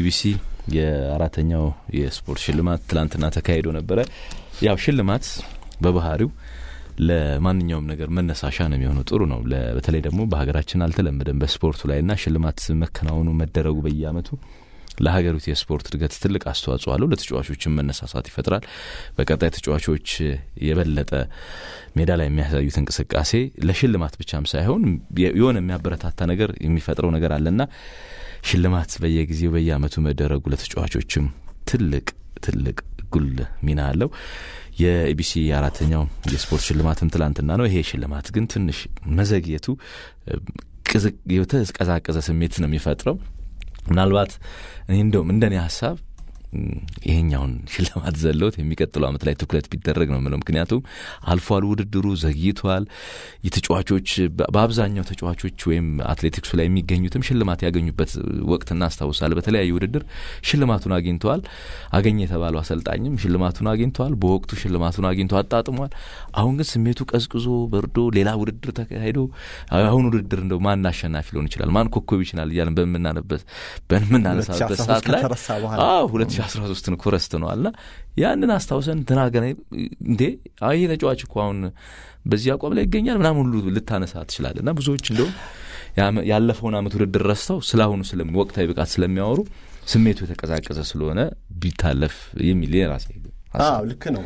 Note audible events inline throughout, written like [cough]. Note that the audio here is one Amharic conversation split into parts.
ኢቢሲ የአራተኛው የስፖርት ሽልማት ትላንትና ተካሂዶ ነበረ። ያው ሽልማት በባህሪው ለማንኛውም ነገር መነሳሻ ነው የሚሆነው። ጥሩ ነው። በተለይ ደግሞ በሀገራችን አልተለመደም በስፖርቱ ላይና ሽልማት መከናወኑ መደረጉ በየአመቱ ለሀገሪቱ የስፖርት እድገት ትልቅ አስተዋጽኦ አለው። ለተጫዋቾችን መነሳሳት ይፈጥራል። በቀጣይ ተጫዋቾች የበለጠ ሜዳ ላይ የሚያሳዩት እንቅስቃሴ ለሽልማት ብቻም ሳይሆን የሆነ የሚያበረታታ ነገር የሚፈጥረው ነገር አለና ሽልማት በየጊዜው በየአመቱ መደረጉ ለተጫዋቾችም ትልቅ ትልቅ ጉል ሚና አለው። የኢቢሲ አራተኛው የስፖርት ሽልማትም ትላንትና ነው። ይሄ ሽልማት ግን ትንሽ መዘግየቱ የተቀዛቀዘ ስሜት ነው የሚፈጥረው። ምናልባት እኔ እንደውም እንደኔ ሀሳብ ይሄኛውን ሽልማት ዘለውት የሚቀጥለው አመት ላይ ትኩረት ቢደረግ ነው ምለው። ምክንያቱም አልፏል፣ ውድድሩ ዘግይቷል። የተጫዋቾች በአብዛኛው ተጫዋቾች ወይም አትሌቲክሱ ላይ የሚገኙትም ሽልማት ያገኙበት ወቅት እናስታውሳል። በተለያዩ ውድድር ሽልማቱን አግኝተዋል። አገኘ የተባለው አሰልጣኝም ሽልማቱን አግኝተዋል። በወቅቱ ሽልማቱን አግኝቶ አጣጥሟል። አሁን ግን ስሜቱ ቀዝቅዞ በርዶ ሌላ ውድድር ተካሂዶ አሁን ውድድር እንደው ማን አሸናፊ ሊሆን ይችላል፣ ማን ኮከብ ይችላል እያለን በምናነበት በምናነሳበት ሰዓት ላይ አስራ ሶስትን እኮ ነው አለ ያንን አስታውሰን ተናገረ እንዴ ይሄ ተጫዋች እኮ አሁን በዚህ አቋም ላይ ይገኛል ምናምን ሁሉ ልታነሳ ትችላል እና ብዙዎች እንደውም ያለፈውን አመት ውድድር ረስተው ስለአሁኑ ወቅታዊ ብቃት ስለሚያወሩ ስሜቱ የተቀዛቀዘ ስለሆነ ቢታለፍ የሚል የራሴ አዎ ልክ ነው።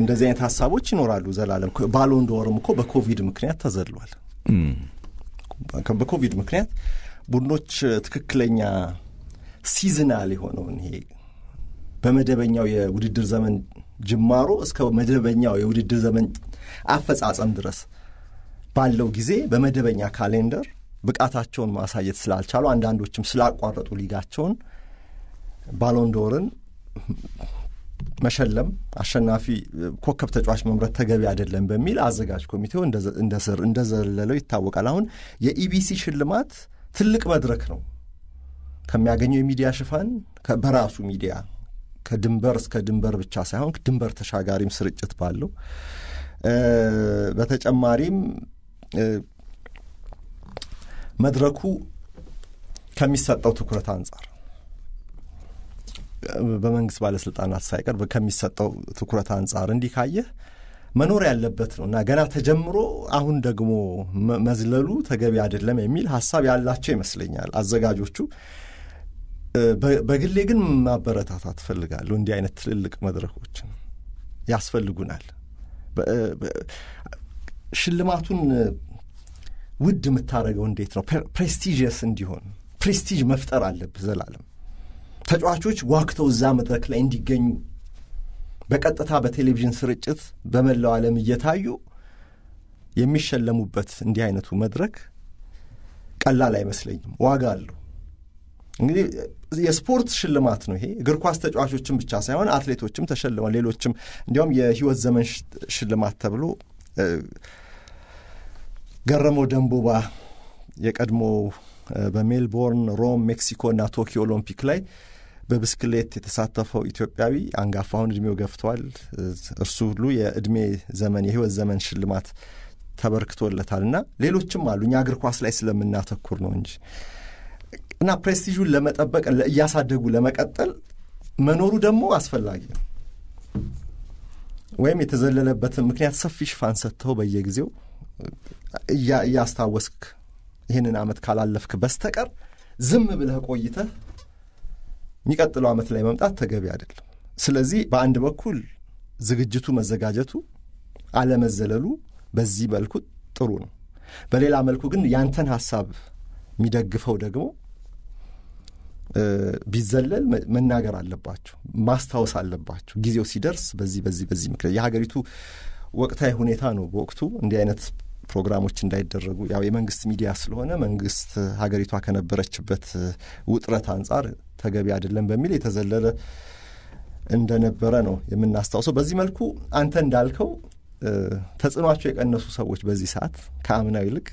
እንደዚህ አይነት ሀሳቦች ይኖራሉ። ዘላለም ባሎን ዶርም እኮ በኮቪድ ምክንያት ተዘሏል። በኮቪድ ምክንያት ቡድኖች ትክክለኛ ሲዝናል የሆነውን ይሄ በመደበኛው የውድድር ዘመን ጅማሮ እስከ መደበኛው የውድድር ዘመን አፈጻጸም ድረስ ባለው ጊዜ በመደበኛ ካሌንደር ብቃታቸውን ማሳየት ስላልቻሉ አንዳንዶችም ስላቋረጡ ሊጋቸውን ባሎንዶርን መሸለም አሸናፊ ኮከብ ተጫዋች መምረት ተገቢ አይደለም በሚል አዘጋጅ ኮሚቴው እንደዘለለው ይታወቃል። አሁን የኢቢሲ ሽልማት ትልቅ መድረክ ነው። ከሚያገኘው የሚዲያ ሽፋን በራሱ ሚዲያ ከድንበር እስከ ድንበር ብቻ ሳይሆን ድንበር ተሻጋሪም ስርጭት ባለው በተጨማሪም መድረኩ ከሚሰጠው ትኩረት አንጻር በመንግስት ባለስልጣናት ሳይቀር ከሚሰጠው ትኩረት አንጻር እንዲህ ካየህ መኖር ያለበት ነው እና ገና ተጀምሮ አሁን ደግሞ መዝለሉ ተገቢ አይደለም የሚል ሀሳብ ያላቸው ይመስለኛል አዘጋጆቹ። በግሌ ግን ማበረታታት ፈልጋለሁ እንዲህ አይነት ትልልቅ መድረኮችን ያስፈልጉናል። ሽልማቱን ውድ የምታደርገው እንዴት ነው? ፕሬስቲዥየስ እንዲሆን ፕሬስቲጅ መፍጠር አለብህ። ዘላለም ተጫዋቾች ዋክተው እዛ መድረክ ላይ እንዲገኙ በቀጥታ በቴሌቪዥን ስርጭት በመላው ዓለም እየታዩ የሚሸለሙበት እንዲህ አይነቱ መድረክ ቀላል አይመስለኝም። ዋጋ አለው። እንግዲህ የስፖርት ሽልማት ነው ይሄ። እግር ኳስ ተጫዋቾችም ብቻ ሳይሆን አትሌቶችም ተሸልመዋል። ሌሎችም እንዲያውም የህይወት ዘመን ሽልማት ተብሎ ገረመው ደንቦባ የቀድሞ በሜልቦርን፣ ሮም፣ ሜክሲኮ እና ቶኪዮ ኦሎምፒክ ላይ በብስክሌት የተሳተፈው ኢትዮጵያዊ አንጋፋ አሁን እድሜው ገፍቷል። እርሱ ሁሉ የእድሜ ዘመን የህይወት ዘመን ሽልማት ተበርክቶለታል እና ሌሎችም አሉ። እኛ እግር ኳስ ላይ ስለምናተኩር ነው እንጂ እና ፕሬስቲጁን ለመጠበቅ እያሳደጉ ለመቀጠል መኖሩ ደግሞ አስፈላጊ ነው። ወይም የተዘለለበትን ምክንያት ሰፊ ሽፋን ሰጥተው በየጊዜው እያስታወስክ ይህንን አመት ካላለፍክ በስተቀር ዝም ብለህ ቆይተህ የሚቀጥለው አመት ላይ መምጣት ተገቢ አይደለም። ስለዚህ በአንድ በኩል ዝግጅቱ መዘጋጀቱ አለመዘለሉ በዚህ መልኩ ጥሩ ነው። በሌላ መልኩ ግን ያንተን ሀሳብ የሚደግፈው ደግሞ ቢዘለል መናገር አለባቸው፣ ማስታወስ አለባቸው። ጊዜው ሲደርስ በዚህ በዚህ በዚህ ምክንያት የሀገሪቱ ወቅታዊ ሁኔታ ነው። በወቅቱ እንዲህ አይነት ፕሮግራሞች እንዳይደረጉ ያው የመንግስት ሚዲያ ስለሆነ መንግስት ሀገሪቷ ከነበረችበት ውጥረት አንጻር ተገቢ አይደለም በሚል የተዘለለ እንደነበረ ነው የምናስታውሰው። በዚህ መልኩ አንተ እንዳልከው ተጽዕኗቸው የቀነሱ ሰዎች በዚህ ሰዓት ከአምናው ይልቅ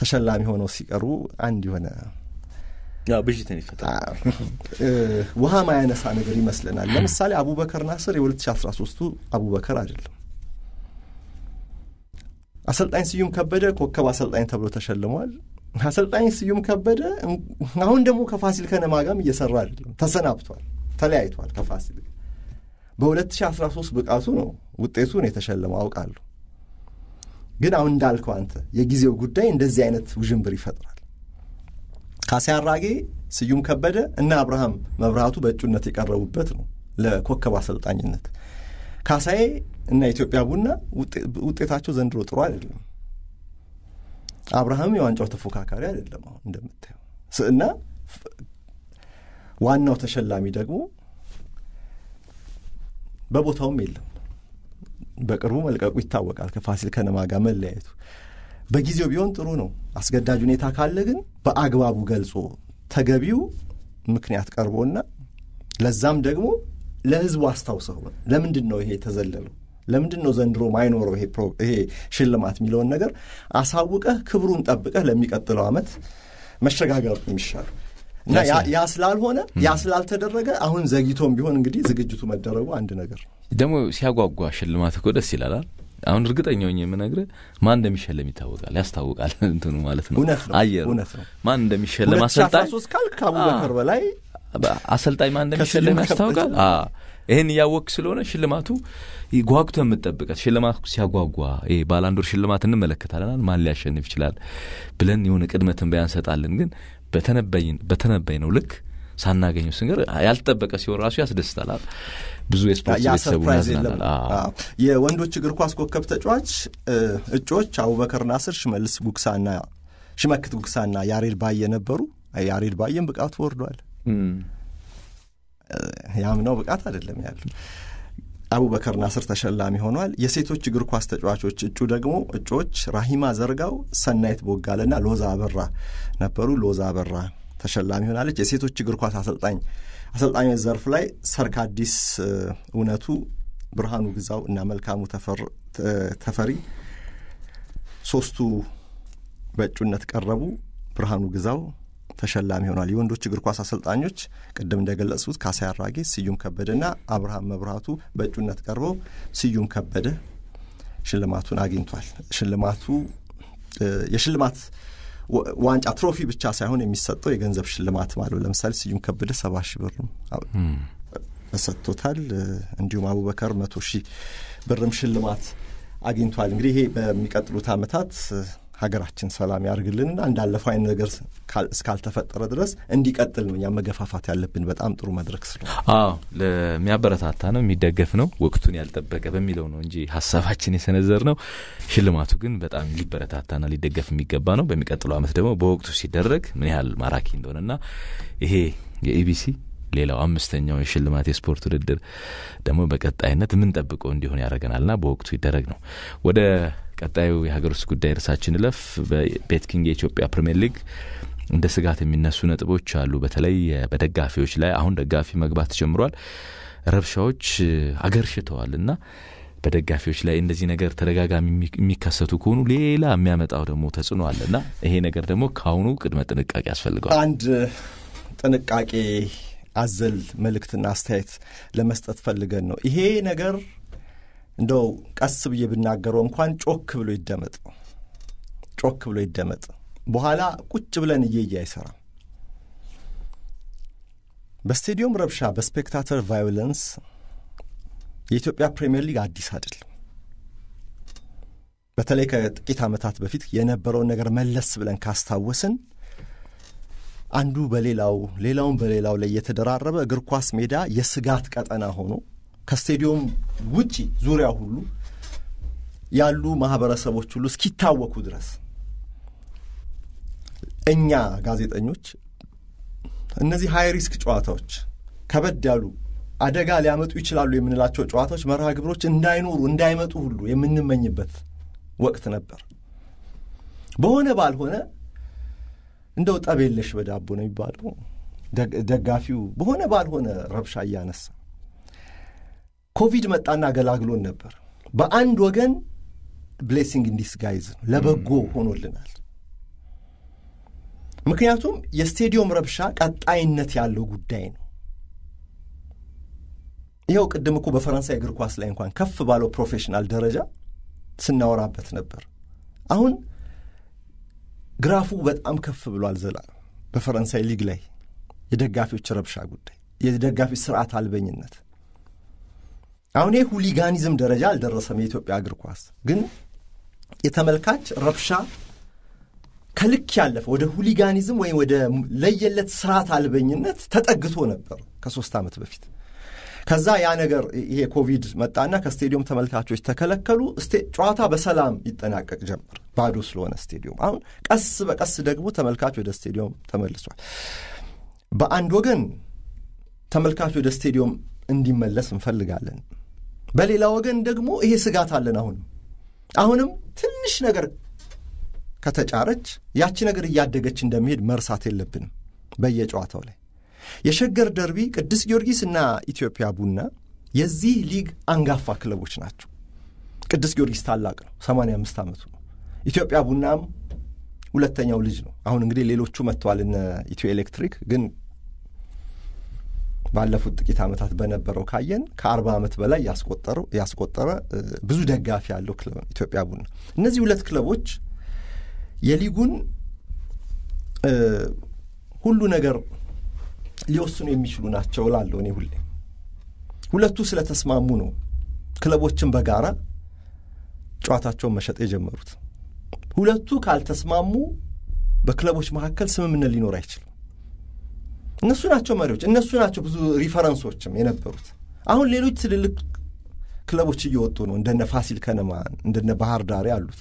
ተሸላሚ ሆነው ሲቀሩ አንድ የሆነ ብዥትን ይፈጥራል። ውሃ ማያነሳ ነገር ይመስለናል። ለምሳሌ አቡበከር ናስር የ2013ቱ አቡበከር አይደለም። አሰልጣኝ ስዩም ከበደ ኮከብ አሰልጣኝ ተብሎ ተሸልሟል። አሰልጣኝ ስዩም ከበደ አሁን ደግሞ ከፋሲል ከነማ እየሰራ አይደለም። ተሰናብቷል፣ ተለያይቷል ከፋሲል በ2013 ብቃቱ ነው ውጤቱ ነው የተሸለመው አውቃለሁ። ግን አሁን እንዳልከው አንተ የጊዜው ጉዳይ እንደዚህ አይነት ውዥንብር ይፈጥራል። ካሴ አራጌ፣ ስዩም ከበደ እና አብርሃም መብራቱ በእጩነት የቀረቡበት ነው ለኮከብ አሰልጣኝነት። ካሳዬ እና ኢትዮጵያ ቡና ውጤታቸው ዘንድሮ ጥሩ አይደለም። አብርሃም የዋንጫው ተፎካካሪ አይደለም አሁን እንደምታየው እና ዋናው ተሸላሚ ደግሞ በቦታውም የለም። በቅርቡ መልቀቁ ይታወቃል ከፋሲል ከነማ ጋር መለያየቱ በጊዜው ቢሆን ጥሩ ነው። አስገዳጅ ሁኔታ ካለ ግን በአግባቡ ገልጾ ተገቢው ምክንያት ቀርቦና ለዛም ደግሞ ለህዝቡ አስታውሰው ለምንድን ነው ይሄ የተዘለለው ለምንድን ነው ዘንድሮ ማይኖረው ይሄ ሽልማት የሚለውን ነገር አሳውቀህ ክብሩን ጠብቀህ ለሚቀጥለው ዓመት መሸጋገር የሚሻሉ እና ያ ስላልሆነ ያ ስላልተደረገ አሁን ዘግይቶም ቢሆን እንግዲህ ዝግጅቱ መደረጉ አንድ ነገር ደግሞ ሲያጓጓ ሽልማት እኮ ደስ ይላላል። አሁን እርግጠኛ ሆኜ የምነግርህ ማን እንደሚሸለም ይታወቃል፣ ያስታውቃል። [laughs] እንትኑ ማለት ነው ነው አየሩ ማን እንደሚሸለም አሰልጣኝ ሶስት ካል ከአቡበከር በላይ አሰልጣኝ ማን እንደሚሸለም ያስታውቃል። ይህን እያወቅ ስለሆነ ሽልማቱ ጓጉተ የምጠብቀት ሽልማት ሲያጓጓ ባላንዶር ሽልማት እንመለከታለናል። ማን ሊያሸንፍ ይችላል ብለን የሆነ ቅድመ ትንበያ እንሰጣለን። ግን በተነበይ ነው ልክ ሳናገኘው ስንገር ያልተጠበቀ ሲሆን ራሱ ያስደስታል። ብዙ የስፖርት ቤተሰቡናዝ የወንዶች እግር ኳስ ኮከብ ተጫዋች እጮች አቡበከር ናስር፣ ሽመልስ ጉግሳና ሽመክት ጉግሳና ያሬድ ባየ ነበሩ። ያሬድ ባየም ብቃቱ ወርዷል። ያም ነው ብቃት አይደለም ያሉ አቡበከር ናስር ተሸላሚ ሆኗል። የሴቶች እግር ኳስ ተጫዋቾች እጩ ደግሞ እጩዎች ራሂማ ዘርጋው፣ ሰናይት ቦጋለና ሎዛ አበራ ነበሩ። ሎዛ አበራ ተሸላሚ ሆናለች። የሴቶች እግር ኳስ አሰልጣኝ አሰልጣኞች ዘርፍ ላይ ሰርክ አዲስ እውነቱ፣ ብርሃኑ ግዛው እና መልካሙ ተፈሪ ሶስቱ በእጩነት ቀረቡ። ብርሃኑ ግዛው ተሸላሚ ሆኗል። የወንዶች እግር ኳስ አሰልጣኞች ቅድም እንደገለጽሁት ካሳ አራጌ፣ ስዩም ና አብርሃም መብራቱ በእጩነት ቀርበው ስዩም ከበደ ሽልማቱን አግኝቷል። ሽልማቱ የሽልማት ዋንጫ ትሮፊ ብቻ ሳይሆን የሚሰጠው የገንዘብ ሽልማት ማለት ለምሳሌ ስዩም ከበደ ሰባ ሺ ብር ተሰጥቶታል። እንዲሁም አቡበከር መቶ ሺህ ብርም ሽልማት አግኝቷል። እንግዲህ ይሄ በሚቀጥሉት አመታት ሀገራችን ሰላም ያደርግልንና እንዳለፈው አይነት ነገር እስካልተፈጠረ ድረስ እንዲቀጥል ነው እኛ መገፋፋት ያለብን። በጣም ጥሩ መድረክ ስለ አዎ ለሚያበረታታ ነው፣ የሚደገፍ ነው፣ ወቅቱን ያልጠበቀ በሚለው ነው እንጂ ሀሳባችን የሰነዘር ነው። ሽልማቱ ግን በጣም ሊበረታታና ሊደገፍ የሚገባ ነው። በሚቀጥለው ዓመት ደግሞ በወቅቱ ሲደረግ ምን ያህል ማራኪ እንደሆነና ይሄ የኢቢሲ ሌላው አምስተኛው የሽልማት የስፖርት ውድድር ደግሞ በቀጣይነት ምን ጠብቆ እንዲሆን ያደረገናልና በወቅቱ ይደረግ ነው ወደ ቀጣዩ የሀገር ውስጥ ጉዳይ እርሳችን እለፍ። በቤትኪንግ የኢትዮጵያ ፕሪምየር ሊግ እንደ ስጋት የሚነሱ ነጥቦች አሉ። በተለይ በደጋፊዎች ላይ አሁን ደጋፊ መግባት ጀምሯል። ረብሻዎች ሽተዋል እና በደጋፊዎች ላይ እንደዚህ ነገር ተደጋጋሚ የሚከሰቱ ከሆኑ ሌላ የሚያመጣው ደግሞ ተጽዕኖ አለ እና ይሄ ነገር ደግሞ ከአሁኑ ቅድመ ጥንቃቄ ያስፈልገዋል። አንድ ጥንቃቄ አዘል መልእክትና አስተያየት ለመስጠት ፈልገን ነው። ይሄ ነገር እንደው ቀስ ብዬ ብናገረው እንኳን ጮክ ብሎ ይደመጥ፣ ጮክ ብሎ ይደመጥ። በኋላ ቁጭ ብለን እየየ አይሰራም። በስቴዲየም ረብሻ፣ በስፔክታተር ቫዮለንስ የኢትዮጵያ ፕሪምየር ሊግ አዲስ አይደለም። በተለይ ከጥቂት ዓመታት በፊት የነበረውን ነገር መለስ ብለን ካስታወስን አንዱ በሌላው ሌላውን በሌላው ላይ የተደራረበ እግር ኳስ ሜዳ የስጋት ቀጠና ሆኖ ከስቴዲየም ውጪ ዙሪያ ሁሉ ያሉ ማህበረሰቦች ሁሉ እስኪታወኩ ድረስ እኛ ጋዜጠኞች እነዚህ ሀይ ሪስክ ጨዋታዎች ከበድ ያሉ አደጋ ሊያመጡ ይችላሉ የምንላቸው ጨዋታዎች መርሃ ግብሮች እንዳይኖሩ እንዳይመጡ ሁሉ የምንመኝበት ወቅት ነበር። በሆነ ባልሆነ እንደው ጠብ የለሽ በዳቦ ነው የሚባለው። ደጋፊው በሆነ ባልሆነ ረብሻ እያነሳ ኮቪድ መጣና አገላግሎን ነበር። በአንድ ወገን ብሌሲንግ እንዲስጋይዝ ነው፣ ለበጎ ሆኖልናል። ምክንያቱም የስቴዲየም ረብሻ ቀጣይነት ያለው ጉዳይ ነው። ይኸው ቅድም እኮ በፈረንሳይ እግር ኳስ ላይ እንኳን ከፍ ባለው ፕሮፌሽናል ደረጃ ስናወራበት ነበር። አሁን ግራፉ በጣም ከፍ ብሏል። ዘላ በፈረንሳይ ሊግ ላይ የደጋፊዎች ረብሻ ጉዳይ፣ የደጋፊዎች ስርዓት አልበኝነት አሁን ይህ ሁሊጋኒዝም ደረጃ አልደረሰም። የኢትዮጵያ እግር ኳስ ግን የተመልካች ረብሻ ከልክ ያለፈ ወደ ሁሊጋኒዝም ወይም ወደ ለየለት ስርዓት አልበኝነት ተጠግቶ ነበር ከሶስት ዓመት በፊት። ከዛ ያ ነገር ይሄ ኮቪድ መጣና ከስቴዲየም ተመልካቾች ተከለከሉ። ጨዋታ በሰላም ይጠናቀቅ ጀመር፣ ባዶ ስለሆነ ስቴዲየም። አሁን ቀስ በቀስ ደግሞ ተመልካች ወደ ስቴዲየም ተመልሷል። በአንድ ወገን ተመልካች ወደ ስቴዲየም እንዲመለስ እንፈልጋለን። በሌላ ወገን ደግሞ ይሄ ስጋት አለን አሁን አሁንም ትንሽ ነገር ከተጫረች ያቺ ነገር እያደገች እንደሚሄድ መርሳት የለብንም በየጨዋታው ላይ የሸገር ደርቢ ቅዱስ ጊዮርጊስ እና ኢትዮጵያ ቡና የዚህ ሊግ አንጋፋ ክለቦች ናቸው ቅዱስ ጊዮርጊስ ታላቅ ነው 85 ዓመቱ ነው ኢትዮጵያ ቡናም ሁለተኛው ልጅ ነው አሁን እንግዲህ ሌሎቹ መጥተዋል እነ ኢትዮ ኤሌክትሪክ ግን ባለፉት ጥቂት ዓመታት በነበረው ካየን ከአርባ ዓመት በላይ ያስቆጠረ ብዙ ደጋፊ ያለው ክለብ ነው ኢትዮጵያ ቡና። እነዚህ ሁለት ክለቦች የሊጉን ሁሉ ነገር ሊወስኑ የሚችሉ ናቸው እላለሁ እኔ ሁሌ። ሁለቱ ስለተስማሙ ነው ክለቦችን በጋራ ጨዋታቸውን መሸጥ የጀመሩት። ሁለቱ ካልተስማሙ በክለቦች መካከል ስምምነት ሊኖር አይችልም። እነሱ ናቸው መሪዎች፣ እነሱ ናቸው ብዙ ሪፈረንሶችም የነበሩት። አሁን ሌሎች ትልልቅ ክለቦች እየወጡ ነው፣ እንደነ ፋሲል ከነማ እንደነ ባህር ዳር ያሉት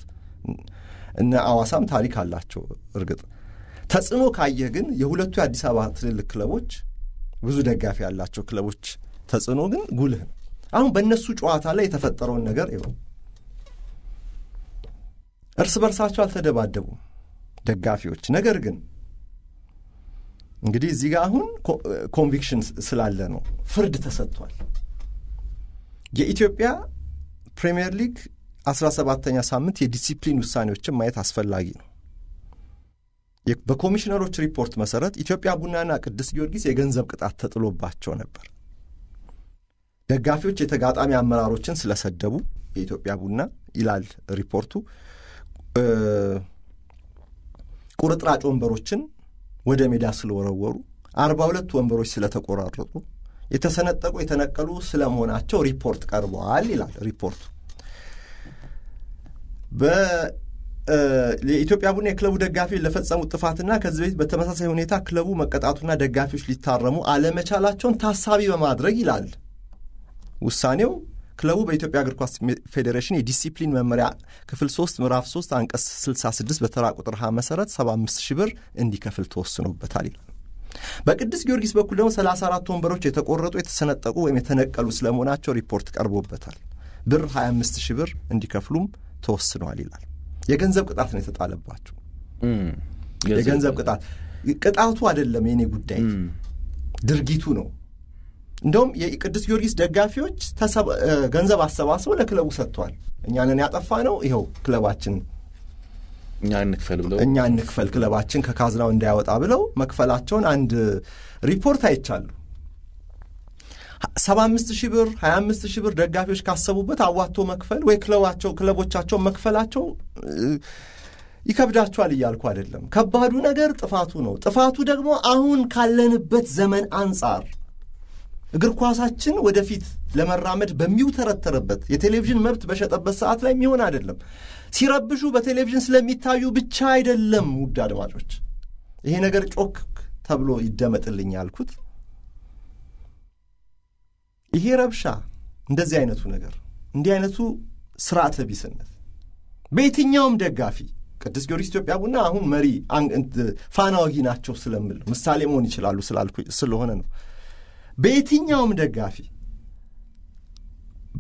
እነ አዋሳም ታሪክ አላቸው። እርግጥ ተጽዕኖ ካየህ ግን የሁለቱ የአዲስ አበባ ትልልቅ ክለቦች ብዙ ደጋፊ ያላቸው ክለቦች ተጽዕኖ ግን ጉልህ ነው። አሁን በእነሱ ጨዋታ ላይ የተፈጠረውን ነገር ይኸው እርስ በርሳቸው አልተደባደቡም ደጋፊዎች ነገር ግን እንግዲህ እዚህ ጋር አሁን ኮንቪክሽን ስላለ ነው ፍርድ ተሰጥቷል። የኢትዮጵያ ፕሪምየር ሊግ አስራ ሰባተኛ ሳምንት የዲሲፕሊን ውሳኔዎችን ማየት አስፈላጊ ነው። በኮሚሽነሮች ሪፖርት መሰረት ኢትዮጵያ ቡናና ቅዱስ ጊዮርጊስ የገንዘብ ቅጣት ተጥሎባቸው ነበር። ደጋፊዎች የተጋጣሚ አመራሮችን ስለሰደቡ የኢትዮጵያ ቡና ይላል ሪፖርቱ ቁርጥራጭ ወንበሮችን ወደ ሜዳ ስለወረወሩ አርባ ሁለት ወንበሮች ስለተቆራረጡ የተሰነጠቁ የተነቀሉ ስለመሆናቸው ሪፖርት ቀርበዋል ይላል ሪፖርቱ። የኢትዮጵያ ቡና የክለቡ ደጋፊ ለፈጸሙት ጥፋትና ከዚህ በፊት በተመሳሳይ ሁኔታ ክለቡ መቀጣቱና ደጋፊዎች ሊታረሙ አለመቻላቸውን ታሳቢ በማድረግ ይላል ውሳኔው ክለቡ በኢትዮጵያ እግር ኳስ ፌዴሬሽን የዲሲፕሊን መመሪያ ክፍል 3 ምዕራፍ 3 አንቀጽ 66 በተራ ቁጥር ሀ መሰረት 75 ሺህ ብር እንዲከፍል ተወስኖበታል ይላል። በቅዱስ ጊዮርጊስ በኩል ደግሞ 34 ወንበሮች የተቆረጡ የተሰነጠቁ ወይም የተነቀሉ ስለመሆናቸው ሪፖርት ቀርቦበታል። ብር 25 ሺህ ብር እንዲከፍሉም ተወስኗል ይላል። የገንዘብ ቅጣት ነው የተጣለባቸው። የገንዘብ ቅጣት ቅጣቱ አይደለም የኔ ጉዳይ ድርጊቱ ነው እንደውም የቅዱስ ጊዮርጊስ ደጋፊዎች ገንዘብ አሰባስበው ለክለቡ ሰጥቷል። እኛንን ያጠፋ ነው ይኸው ክለባችን እኛ እንክፈል ብለው እኛ እንክፈል ክለባችን ከካዝናው እንዳያወጣ ብለው መክፈላቸውን አንድ ሪፖርት አይቻሉ። ሰባ አምስት ሺህ ብር ሀያ አምስት ሺህ ብር ደጋፊዎች ካሰቡበት አዋቶ መክፈል ወይ ክለባቸው ክለቦቻቸው መክፈላቸው ይከብዳቸዋል እያልኩ አይደለም። ከባዱ ነገር ጥፋቱ ነው። ጥፋቱ ደግሞ አሁን ካለንበት ዘመን አንጻር እግር ኳሳችን ወደፊት ለመራመድ በሚውተረተርበት የቴሌቪዥን መብት በሸጠበት ሰዓት ላይ የሚሆን አይደለም። ሲረብሹ በቴሌቪዥን ስለሚታዩ ብቻ አይደለም። ውድ አድማጮች፣ ይሄ ነገር ጮክ ተብሎ ይደመጥልኝ ያልኩት ይሄ ረብሻ፣ እንደዚህ አይነቱ ነገር፣ እንዲህ አይነቱ ስርዓተ ቢስነት በየትኛውም ደጋፊ ቅዱስ ጊዮርጊስ ኢትዮጵያ ቡና አሁን መሪ ፋናወጊ ናቸው ስለምል ምሳሌ መሆን ይችላሉ ስላልኩ ስለሆነ ነው። በየትኛውም ደጋፊ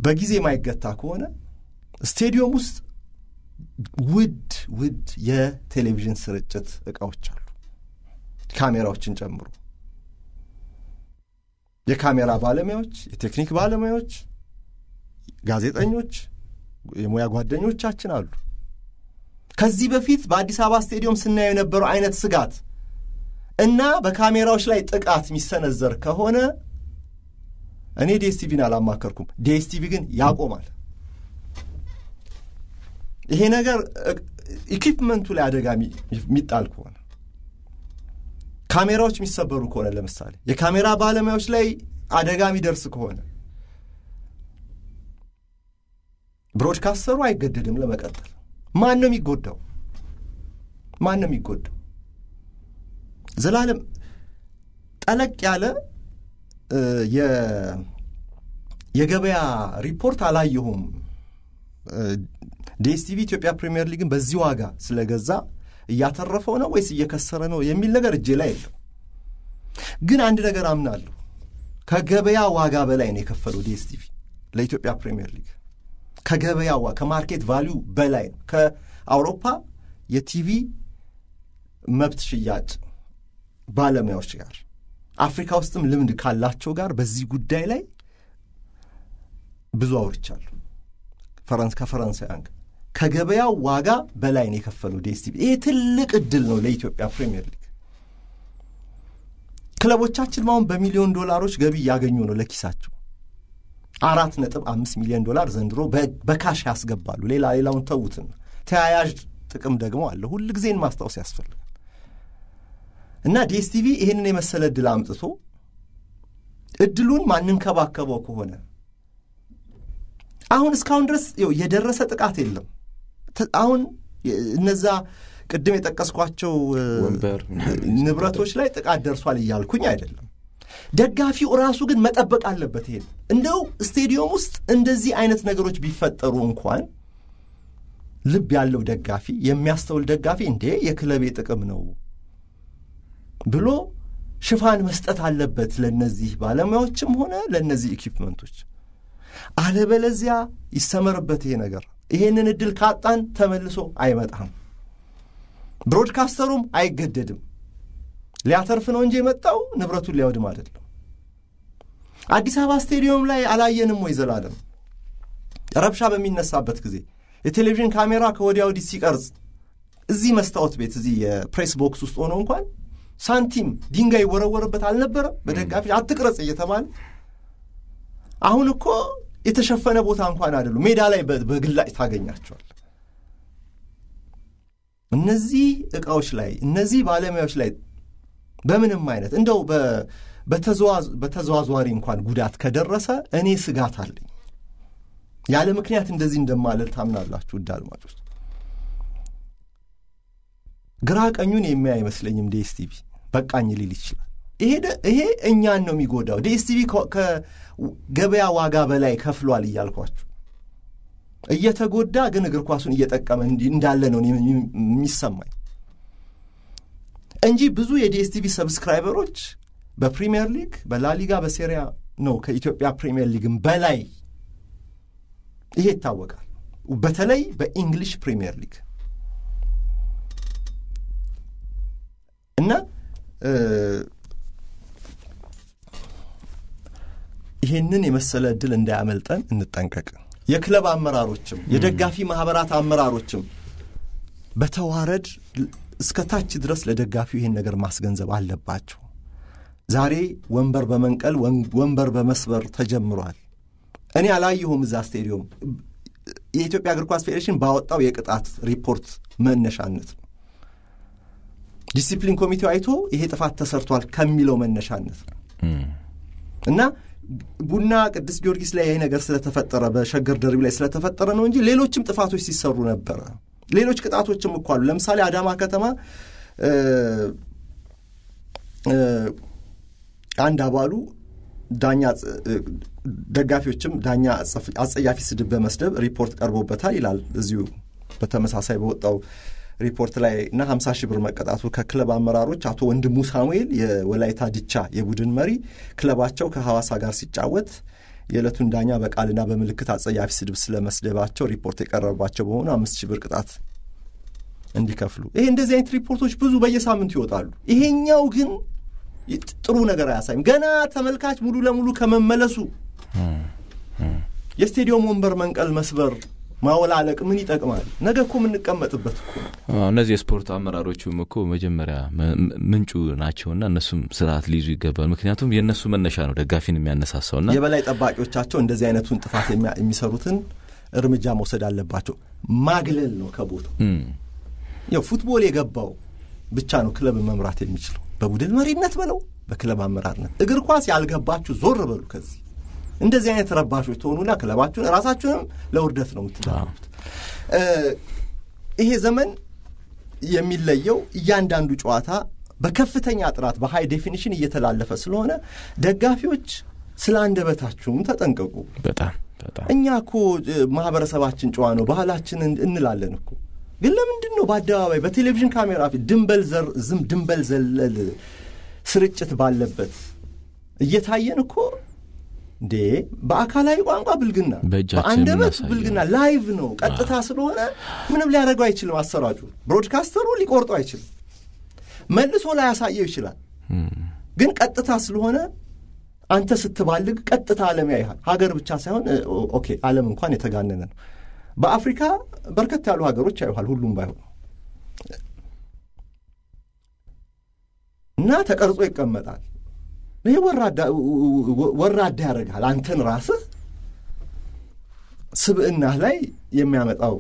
በጊዜ ማይገታ ከሆነ ስቴዲየም ውስጥ ውድ ውድ የቴሌቪዥን ስርጭት እቃዎች አሉ፣ ካሜራዎችን ጨምሮ የካሜራ ባለሙያዎች፣ የቴክኒክ ባለሙያዎች፣ ጋዜጠኞች፣ የሙያ ጓደኞቻችን አሉ። ከዚህ በፊት በአዲስ አበባ ስቴዲየም ስናየው የነበረው አይነት ስጋት እና በካሜራዎች ላይ ጥቃት የሚሰነዘር ከሆነ እኔ ዲኤስቲቪን አላማከርኩም። ዲኤስቲቪ ግን ያቆማል። ይሄ ነገር ኢኩፕመንቱ ላይ አደጋ የሚጣል ከሆነ ካሜራዎች የሚሰበሩ ከሆነ ለምሳሌ የካሜራ ባለሙያዎች ላይ አደጋ የሚደርስ ከሆነ ብሮድካስተሩ አይገደድም ለመቀጠል። ማን ነው የሚጎዳው? ማን ነው የሚጎዳው? ዘላለም ጠለቅ ያለ የገበያ ሪፖርት አላየሁም። ዲኤስቲቪ ኢትዮጵያ ፕሪምየር ሊግን በዚህ ዋጋ ስለገዛ እያተረፈው ነው ወይስ እየከሰረ ነው የሚል ነገር እጄ ላይ የለው። ግን አንድ ነገር አምናለሁ፣ ከገበያ ዋጋ በላይ ነው የከፈለው ዲኤስቲቪ ለኢትዮጵያ ፕሪምየር ሊግ ከገበያ ዋ ከማርኬት ቫሊዩ በላይ ነው። ከአውሮፓ የቲቪ መብት ሽያጭ ባለሙያዎች ጋር አፍሪካ ውስጥም ልምድ ካላቸው ጋር በዚህ ጉዳይ ላይ ብዙ አውርቻለሁ። ፈረንስ ከፈረንሳውያን ከገበያው ዋጋ በላይ ነው የከፈለው ዲኤስቲቪ። ይሄ ትልቅ እድል ነው ለኢትዮጵያ ፕሪምየር ሊግ። ክለቦቻችን አሁን በሚሊዮን ዶላሮች ገቢ እያገኙ ነው ለኪሳቸው። አራት ነጥብ አምስት ሚሊዮን ዶላር ዘንድሮ በካሽ ያስገባሉ። ሌላ ሌላውን ተዉትና ተያያዥ ጥቅም ደግሞ አለ። ሁል ጊዜን ማስታወስ ያስፈልጋል። እና ዲኤስቲቪ ይህንን የመሰለ እድል አምጥቶ እድሉን ማንንከባከበው ከሆነ አሁን እስካሁን ድረስ የደረሰ ጥቃት የለም። አሁን እነዛ ቅድም የጠቀስኳቸው ንብረቶች ላይ ጥቃት ደርሷል እያልኩኝ አይደለም። ደጋፊው ራሱ ግን መጠበቅ አለበት። ይሄን እንደው ስቴዲየም ውስጥ እንደዚህ አይነት ነገሮች ቢፈጠሩ እንኳን ልብ ያለው ደጋፊ የሚያስተውል ደጋፊ እንዴ የክለቤ ጥቅም ነው ብሎ ሽፋን መስጠት አለበት ለነዚህ ባለሙያዎችም ሆነ ለነዚህ ኢኪፕመንቶች። አለበለዚያ ይሰመርበት ይሄ ነገር። ይሄንን እድል ካጣን ተመልሶ አይመጣም። ብሮድካስተሩም አይገደድም። ሊያተርፍ ነው እንጂ የመጣው ንብረቱን ሊያወድም አይደለም። አዲስ አበባ ስቴዲየም ላይ አላየንም ወይ ዘላለም ረብሻ በሚነሳበት ጊዜ የቴሌቪዥን ካሜራ ከወዲያ ወዲህ ሲቀርጽ እዚህ መስታወት ቤት እዚህ የፕሬስ ቦክስ ውስጥ ሆኖ እንኳን ሳንቲም ድንጋይ ይወረወርበት አልነበረም። በደጋፊ አትቅረጽ እየተባለ አሁን እኮ የተሸፈነ ቦታ እንኳን አይደሉ ሜዳ ላይ በግላጭ ታገኛቸዋል። እነዚህ እቃዎች ላይ እነዚህ ባለሙያዎች ላይ በምንም አይነት እንደው በተዘዋዟሪ እንኳን ጉዳት ከደረሰ እኔ ስጋት አለኝ። ያለ ምክንያት እንደዚህ እንደማለል ታምናላችሁ? ውድ አድማጮች፣ ግራ ቀኙን የሚያ አይመስለኝም ዲኤስቲቪ በቃኝ ሊል ይችላል። ይሄ እኛን ነው የሚጎዳው። ዲኤስቲቪ ከገበያ ዋጋ በላይ ከፍሏል እያልኳችሁ እየተጎዳ ግን እግር ኳሱን እየጠቀመ እንዳለ ነው የሚሰማኝ እንጂ ብዙ የዲኤስቲቪ ሰብስክራይበሮች በፕሪምየር ሊግ፣ በላሊጋ፣ በሴሪያ ነው ከኢትዮጵያ ፕሪምየር ሊግም በላይ ይሄ ይታወቃል። በተለይ በኢንግሊሽ ፕሪምየር ሊግ እና ይህንን የመሰለ እድል እንዳያመልጠን እንጠንቀቅ። የክለብ አመራሮችም የደጋፊ ማህበራት አመራሮችም በተዋረድ እስከ ታች ድረስ ለደጋፊው ይህን ነገር ማስገንዘብ አለባቸው። ዛሬ ወንበር በመንቀል ወንበር በመስበር ተጀምሯል። እኔ አላየሁም እዛ ስቴዲዮም የኢትዮጵያ እግር ኳስ ፌዴሬሽን ባወጣው የቅጣት ሪፖርት መነሻነት ነው ዲሲፕሊን ኮሚቴው አይቶ ይሄ ጥፋት ተሰርቷል ከሚለው መነሻነት ነው እና ቡና ቅዱስ ጊዮርጊስ ላይ ይሄ ነገር ስለተፈጠረ በሸገር ደርቢ ላይ ስለተፈጠረ ነው እንጂ ሌሎችም ጥፋቶች ሲሰሩ ነበረ። ሌሎች ቅጣቶችም እኮ አሉ። ለምሳሌ አዳማ ከተማ አንድ አባሉ ዳኛ ደጋፊዎችም ዳኛ አጸያፊ ስድብ በመስደብ ሪፖርት ቀርቦበታል ይላል እዚሁ በተመሳሳይ በወጣው ሪፖርት ላይ እና 50 ሺህ ብር መቀጣቱ ከክለብ አመራሮች አቶ ወንድሙ ሳሙኤል የወላይታ ድቻ የቡድን መሪ ክለባቸው ከሐዋሳ ጋር ሲጫወት የዕለቱን ዳኛ በቃልና በምልክት አጸያፊ ስድብ ስለመስደባቸው ሪፖርት የቀረበባቸው በሆኑ አምስት ሺህ ብር ቅጣት እንዲከፍሉ ይሄ እንደዚህ አይነት ሪፖርቶች ብዙ በየሳምንቱ ይወጣሉ። ይሄኛው ግን ጥሩ ነገር አያሳይም። ገና ተመልካች ሙሉ ለሙሉ ከመመለሱ የስቴዲየም ወንበር መንቀል መስበር ማወላለቅ ምን ይጠቅማል? ነገ እኮ የምንቀመጥበት እኮ እነዚህ የስፖርት አመራሮችም እኮ መጀመሪያ ምንጩ ናቸውና እነሱም ስርዓት ሊይዙ ይገባል። ምክንያቱም የእነሱ መነሻ ነው ደጋፊን የሚያነሳሳውና የበላይ ጠባቂዎቻቸው እንደዚህ አይነቱን ጥፋት የሚሰሩትን እርምጃ መውሰድ አለባቸው። ማግለል ነው ከቦታው። ያው ፉትቦል የገባው ብቻ ነው ክለብ መምራት የሚችለው በቡድን መሪነት በለው በክለብ አመራርነት። እግር ኳስ ያልገባችሁ ዞር በሉ ከዚህ እንደዚህ አይነት ረባሾች ተሆኑና ክለባችሁን ራሳችሁንም ለውርደት ነው የምትዳረጉት። ይሄ ዘመን የሚለየው እያንዳንዱ ጨዋታ በከፍተኛ ጥራት በሀይ ዴፊኒሽን እየተላለፈ ስለሆነ ደጋፊዎች ስለ አንደበታችሁም ተጠንቀቁ። በጣም እኛ እኮ ማህበረሰባችን ጨዋ ነው ባህላችንን እንላለን እኮ ግን ለምንድን ነው በአደባባይ በቴሌቪዥን ካሜራ ፊት ድንበል ዘር ዝም ድንበል ዘለል ስርጭት ባለበት እየታየን እኮ እንዴ በአካላዊ ቋንቋ ብልግና፣ በአንደበት ብልግና ላይቭ ነው፣ ቀጥታ ስለሆነ ምንም ሊያደርገው አይችልም። አሰራጩ ብሮድካስተሩ ሊቆርጡ አይችልም። መልሶ ላያሳየው ይችላል፣ ግን ቀጥታ ስለሆነ አንተ ስትባልግ ቀጥታ አለም ያይሃል። ሀገር ብቻ ሳይሆን ኦኬ፣ አለም እንኳን የተጋነነ ነው። በአፍሪካ በርከት ያሉ ሀገሮች ያዩሃል፣ ሁሉም ባይሆኑ እና ተቀርጾ ይቀመጣል። ይሄ ወራዳ ያደርግሃል። አንተን ራስህ ስብእና ላይ የሚያመጣው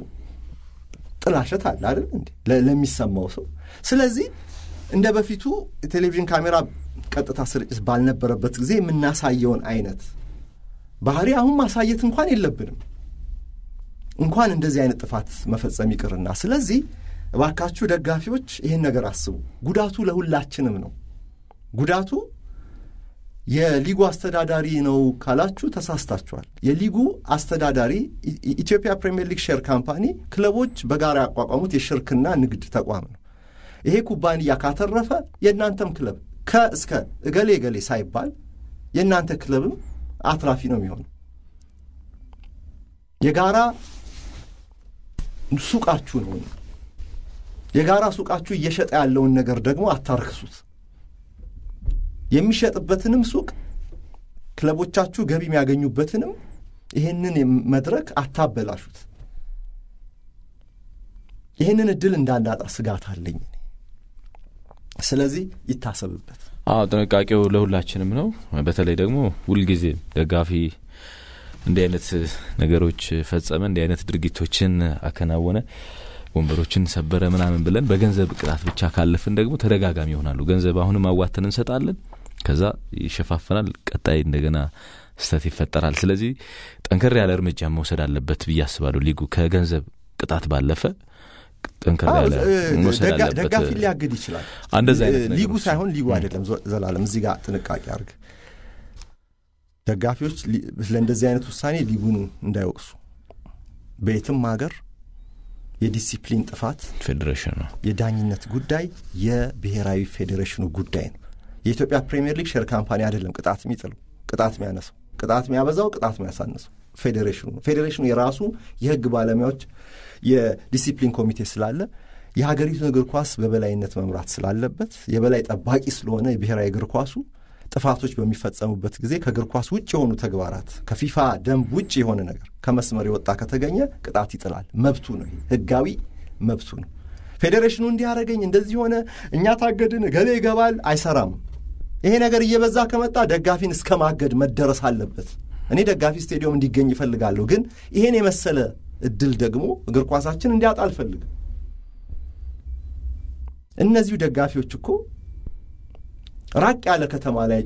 ጥላሸት አለ አይደል እንዴ ለሚሰማው ሰው። ስለዚህ እንደ በፊቱ የቴሌቪዥን ካሜራ ቀጥታ ስርጭት ባልነበረበት ጊዜ የምናሳየውን አይነት ባህሪ አሁን ማሳየት እንኳን የለብንም እንኳን እንደዚህ አይነት ጥፋት መፈጸም ይቅርና። ስለዚህ እባካችሁ ደጋፊዎች ይህን ነገር አስቡ። ጉዳቱ ለሁላችንም ነው። ጉዳቱ የሊጉ አስተዳዳሪ ነው ካላችሁ ተሳስታችኋል። የሊጉ አስተዳዳሪ ኢትዮጵያ ፕሪምየር ሊግ ሼር ካምፓኒ ክለቦች በጋራ ያቋቋሙት የሽርክና ንግድ ተቋም ነው። ይሄ ኩባንያ ካተረፈ የእናንተም ክለብ ከእስከ እገሌ እገሌ ሳይባል የእናንተ ክለብም አትራፊ ነው የሚሆኑ የጋራ ሱቃችሁ ነው። የጋራ ሱቃችሁ እየሸጠ ያለውን ነገር ደግሞ አታርክሱት። የሚሸጥበትንም ሱቅ ክለቦቻችሁ ገቢ የሚያገኙበትንም ይህንን መድረክ አታበላሹት። ይህንን እድል እንዳናጣ ስጋት አለኝ። ስለዚህ ይታሰብበት። አዎ ጥንቃቄው ለሁላችንም ነው። በተለይ ደግሞ ሁልጊዜ ደጋፊ እንዲህ አይነት ነገሮች ፈጸመ፣ እንዲህ አይነት ድርጊቶችን አከናወነ፣ ወንበሮችን ሰበረ ምናምን ብለን በገንዘብ ቅጣት ብቻ ካለፍን ደግሞ ተደጋጋሚ ይሆናሉ። ገንዘብ አሁንም አዋተን እንሰጣለን ከዛ ይሸፋፈናል። ቀጣይ እንደገና ስተት ይፈጠራል። ስለዚህ ጠንከር ያለ እርምጃ መውሰድ አለበት ብዬ አስባለሁ። ሊጉ ከገንዘብ ቅጣት ባለፈ ጠንከር ደጋፊ ሊያግድ ይችላል። ሊጉ ሳይሆን ሊጉ አይደለም። ዘላለም እዚህ ጋር ጥንቃቄ አርግ ደጋፊዎች ለእንደዚህ አይነት ውሳኔ ሊጉን እንዳይወቅሱ በየትም ሀገር የዲሲፕሊን ጥፋት ፌዴሬሽን ነው። የዳኝነት ጉዳይ የብሔራዊ ፌዴሬሽኑ ጉዳይ ነው። የኢትዮጵያ ፕሪምየር ሊግ ሼር ካምፓኒ አይደለም ቅጣት የሚጥሉ ቅጣት የሚያነሱ ቅጣት የሚያበዛው ቅጣት የሚያሳንሱ ፌዴሬሽኑ ፌዴሬሽኑ የራሱ የህግ ባለሙያዎች የዲሲፕሊን ኮሚቴ ስላለ የሀገሪቱን እግር ኳስ በበላይነት መምራት ስላለበት የበላይ ጠባቂ ስለሆነ የብሔራዊ እግር ኳሱ ጥፋቶች በሚፈጸሙበት ጊዜ ከእግር ኳስ ውጭ የሆኑ ተግባራት ከፊፋ ደንብ ውጭ የሆነ ነገር ከመስመር የወጣ ከተገኘ ቅጣት ይጥላል። መብቱ ነው፣ ህጋዊ መብቱ ነው። ፌዴሬሽኑ እንዲያደረገኝ እንደዚህ ሆነ፣ እኛ ታገድን፣ እገሌ ይገባል አይሰራም። ይሄ ነገር እየበዛ ከመጣ ደጋፊን እስከ ማገድ መደረስ አለበት። እኔ ደጋፊ ስቴዲየም እንዲገኝ ይፈልጋለሁ፣ ግን ይሄን የመሰለ እድል ደግሞ እግር ኳሳችን እንዲያጣ አልፈልግም። እነዚሁ ደጋፊዎች እኮ ራቅ ያለ ከተማ ላይ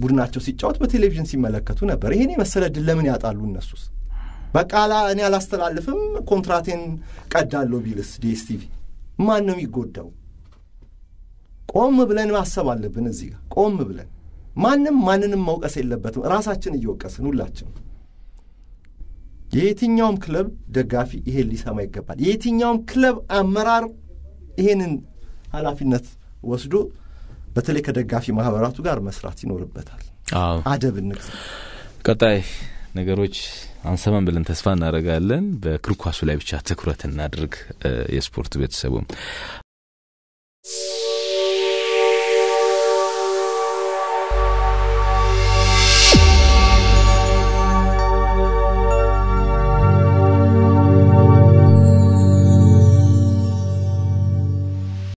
ቡድናቸው ሲጫወት በቴሌቪዥን ሲመለከቱ ነበር። ይሄን የመሰለ እድል ለምን ያጣሉ? እነሱስ በቃ እኔ አላስተላልፍም ኮንትራቴን ቀዳለሁ ቢልስ ዲኤስቲቪ ማን ነው የሚጎዳው? ቆም ብለን ማሰብ አለብን። እዚህ ጋር ቆም ብለን ማንም ማንንም መውቀስ የለበትም። ራሳችን እየወቀስን ሁላችን የየትኛውም ክለብ ደጋፊ ይሄን ሊሰማ ይገባል። የየትኛውም ክለብ አመራር ይሄንን ኃላፊነት ወስዶ በተለይ ከደጋፊ ማህበራቱ ጋር መስራት ይኖርበታል። አደብ እንግዛ። ቀጣይ ነገሮች አንሰማን ብለን ተስፋ እናደርጋለን። በእግር ኳሱ ላይ ብቻ ትኩረት እናድርግ። የስፖርት ቤተሰቡም